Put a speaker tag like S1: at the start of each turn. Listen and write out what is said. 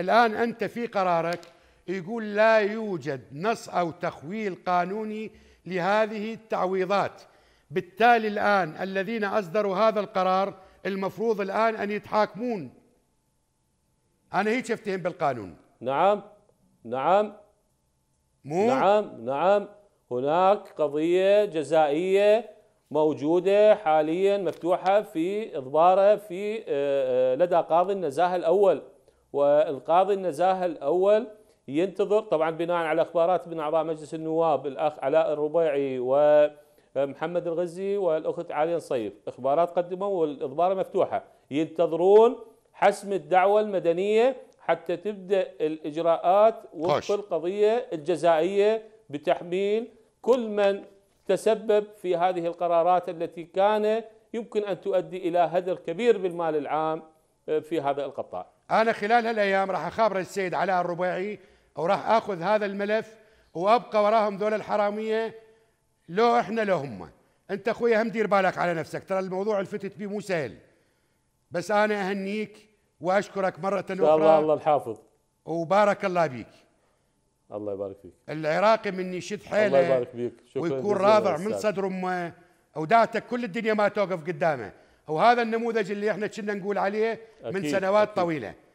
S1: الآن أنت في قرارك يقول لا يوجد نص أو تخويل قانوني لهذه التعويضات بالتالي الآن الذين أصدروا هذا القرار المفروض الآن أن يتحاكمون أنا
S2: هيك أفتهم بالقانون نعم نعم مو نعم نعم هناك قضية جزائية موجودة حاليا مفتوحة في إضبارها في آه، آه، لدى قاضي النزاهة الأول والقاضي النزاهه الاول ينتظر طبعا بناء على اخبارات من اعضاء مجلس النواب الاخ علاء الربيعي ومحمد الغزي والاخت علي الصيف اخبارات قدموا والاضباره مفتوحه ينتظرون حسم الدعوه المدنيه حتى تبدا الاجراءات وفق القضيه الجزائيه بتحميل كل من تسبب في هذه القرارات التي كان يمكن ان تؤدي الى هدر كبير بالمال العام في هذا القطاع. انا خلال
S1: هالايام راح اخابر السيد علاء الربيعي وراح اخذ هذا الملف وابقى وراهم ذول الحراميه لو احنا لو هم انت اخويا هم دير بالك على نفسك ترى الموضوع الفتت بيه مو سهل بس انا اهنيك واشكرك مره اخرى الله الله
S3: الحافظ وبارك الله بيك الله يبارك فيك
S1: العراقي مني يشد حيله الله يبارك فيك شكرا ويكون راضع من صدر امه وداتك كل الدنيا ما توقف قدامه وهذا النموذج اللي احنا كنا نقول عليه من أكيد سنوات أكيد طويله